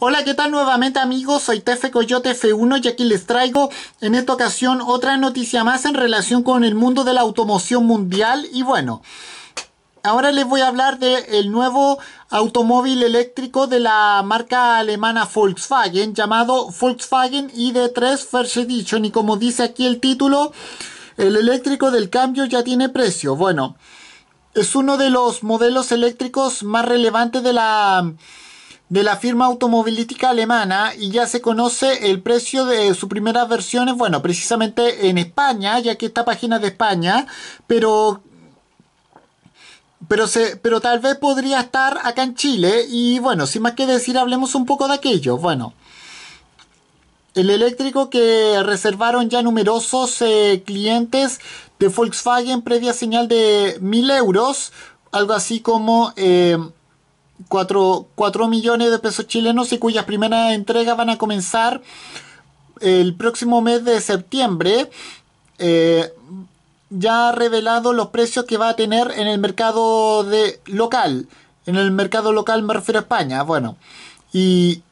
Hola, ¿qué tal nuevamente amigos? Soy Tefe Coyote F1 y aquí les traigo en esta ocasión otra noticia más en relación con el mundo de la automoción mundial y bueno... Ahora les voy a hablar del el nuevo automóvil eléctrico de la marca alemana Volkswagen llamado Volkswagen ID3 First Edition y como dice aquí el título, el eléctrico del cambio ya tiene precio. Bueno, es uno de los modelos eléctricos más relevantes de la de la firma automovilística alemana y ya se conoce el precio de sus primeras versiones, bueno, precisamente en España, ya que esta página es de España, pero pero, pero tal vez podría estar acá en Chile y bueno, sin más que decir, hablemos un poco de aquello. Bueno, el eléctrico que reservaron ya numerosos eh, clientes de Volkswagen previa señal de 1000 euros, algo así como... Eh, 4, millones de pesos chilenos y cuyas primeras entregas van a comenzar el próximo mes de septiembre. Eh, ya ha revelado los precios que va a tener en el mercado de local. En el mercado local me refiero a España. Bueno, y,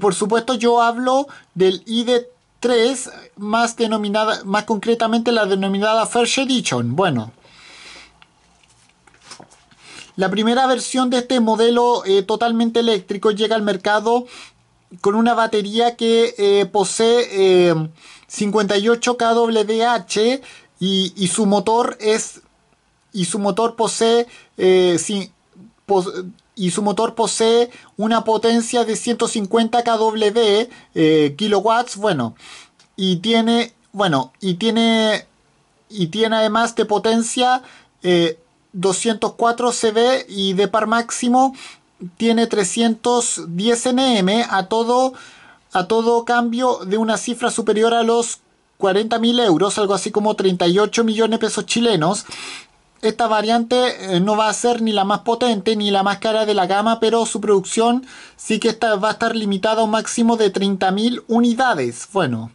por supuesto yo hablo del ID3, más, denominada, más concretamente la denominada First Edition. Bueno. La primera versión de este modelo eh, totalmente eléctrico llega al mercado con una batería que eh, posee 58 eh, kWh y, y, su motor es y su motor posee y su motor posee una potencia de 150 kW kilowatts bueno y tiene bueno y tiene y tiene además de potencia 204 CV y de par máximo tiene 310 NM a todo, a todo cambio de una cifra superior a los 40.000 euros, algo así como 38 millones de pesos chilenos. Esta variante eh, no va a ser ni la más potente ni la más cara de la gama, pero su producción sí que va a estar limitada a un máximo de 30.000 unidades. Bueno,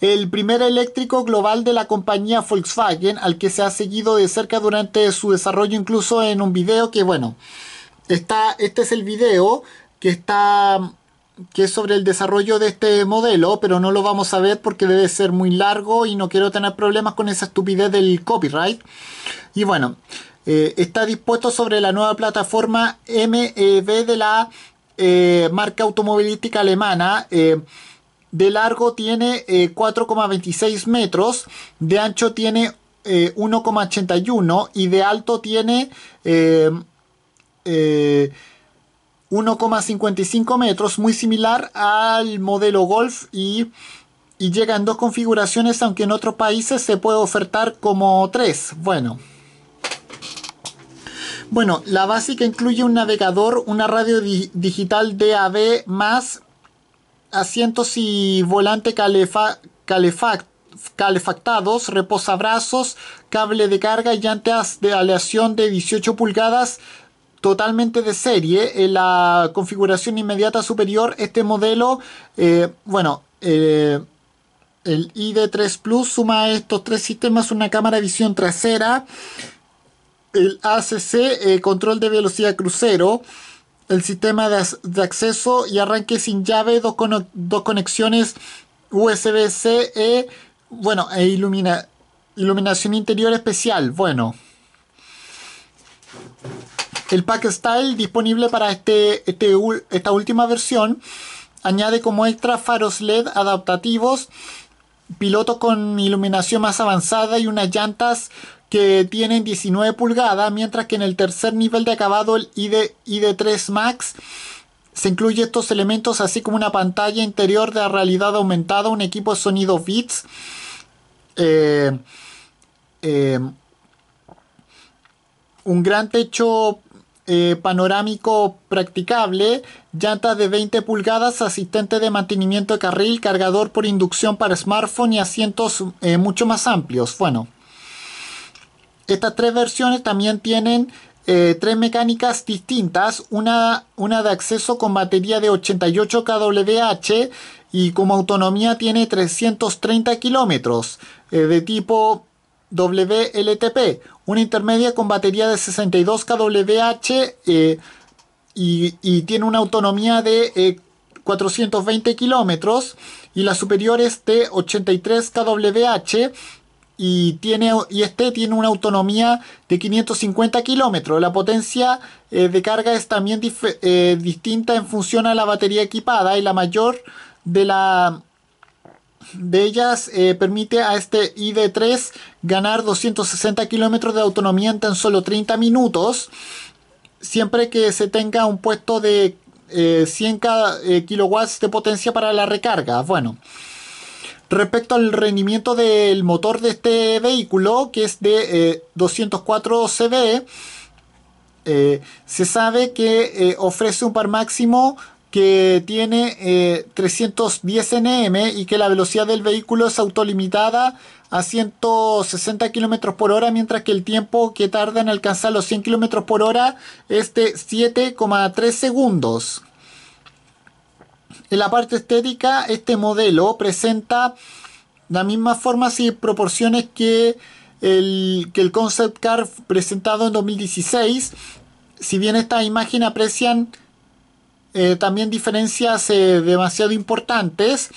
el primer eléctrico global de la compañía Volkswagen, al que se ha seguido de cerca durante su desarrollo, incluso en un video que, bueno, está, este es el video que está que es sobre el desarrollo de este modelo, pero no lo vamos a ver porque debe ser muy largo y no quiero tener problemas con esa estupidez del copyright. Y bueno, eh, está dispuesto sobre la nueva plataforma MEB de la eh, marca automovilística alemana. Eh, de largo tiene 4,26 eh, metros, de ancho tiene 1,81 eh, y de alto tiene 1,55 eh, metros, muy similar al modelo Golf y, llega en dos configuraciones, aunque en otros países se puede ofertar como tres. Bueno. Bueno, la básica incluye un navegador, una radio digital DAB más asientos y volante calefa, calefactados, reposabrazos, cable de carga y llantas de aleación de 18 pulgadas totalmente de serie. En la configuración inmediata superior, este modelo, eh, bueno, eh, el ID3 Plus suma a estos tres sistemas una cámara de visión trasera, el ACC, eh, control de velocidad crucero, el sistema de, acceso y arranque sin llave, dos, con, dos conexiones USB-C, e, bueno, e iluminación interior especial, bueno. El pack style disponible para este, este esta última versión añade como extra faros LED adaptativos, piloto con iluminación más avanzada y unas llantas que tienen 19 pulgadas, mientras que en el tercer nivel de acabado, el ID, 3 Max, se incluye estos elementos así como una pantalla interior de realidad aumentada, un equipo de sonido Beats, eh, eh, un gran techo eh, panorámico practicable, llantas de 20 pulgadas, asistente de mantenimiento de carril, cargador por inducción para smartphone y asientos mucho más amplios. Bueno, estas tres versiones también tienen eh, tres mecánicas distintas, una, una de acceso con batería de 88 kWh y como autonomía tiene 330 kilómetros eh, de tipo WLTP, una intermedia con batería de 62 kWh eh, y, y, tiene una autonomía de 420 kilómetros y la superior es de 83 kWh y, tiene, y este tiene una autonomía de 550 kilómetros. La potencia eh, de carga es también eh, distinta en función a la batería equipada y la mayor de, la, ellas eh, permite a este ID3 ganar 260 kilómetros de autonomía en tan solo 30 minutos, siempre que se tenga un puesto de 100 kilowatts de potencia para la recarga. Bueno. Respecto al rendimiento del motor de este vehículo, que es de 204 eh, CV, eh, se sabe que eh, ofrece un par máximo que tiene 310 Nm y que la velocidad del vehículo es autolimitada a 160 km por hora, mientras que el tiempo que tarda en alcanzar los 100 km por hora es de 7,3 segundos en la parte estética, este modelo presenta las mismas formas y proporciones que el, concept car presentado en 2016. Si bien esta imagen aprecian eh, también diferencias eh, demasiado importantes,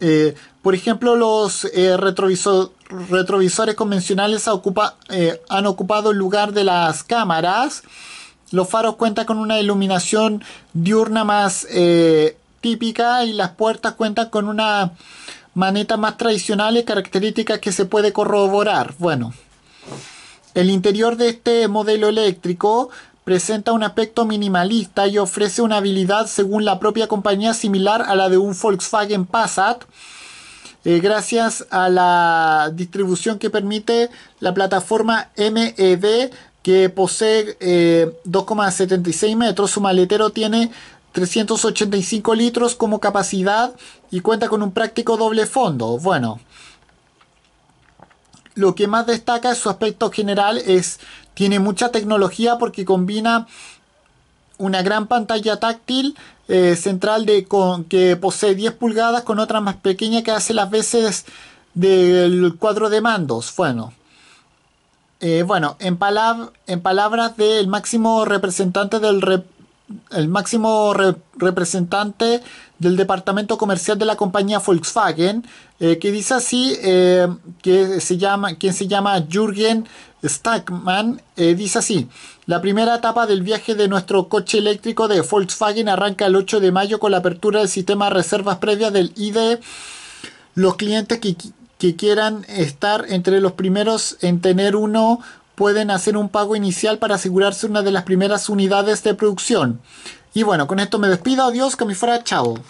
eh, por ejemplo, los retrovisores convencionales han ocupado el lugar de las cámaras. Los faros cuentan con una iluminación diurna más eh, típica y las puertas cuentan con una maneta más tradicional y características que se puede corroborar. Bueno, el interior de este modelo eléctrico presenta un aspecto minimalista y ofrece una habilidad según la propia compañía similar a la de un Volkswagen Passat. Eh, gracias a la distribución que permite la plataforma MED que posee 2,76 eh, metros. Su maletero tiene 385 litros como capacidad y cuenta con un práctico doble fondo. Bueno, lo que más destaca es su aspecto general es tiene mucha tecnología porque combina una gran pantalla táctil eh, central de, que posee 10 pulgadas con otra más pequeña que hace las veces del cuadro de mandos. Bueno, eh, bueno, en, palabras del máximo representante del máximo representante del departamento comercial de la compañía Volkswagen, eh, que dice así, eh, que se llama, quien se llama Jürgen Stackman, dice así, la primera etapa del viaje de nuestro coche eléctrico de Volkswagen arranca el 8 de mayo con la apertura del sistema de reservas previas del ID. Los clientes que, que quieran estar entre los primeros en tener uno pueden hacer un pago inicial para asegurarse una de las primeras unidades de producción. Y bueno, con esto me despido. Adiós, que me fuera. Chao.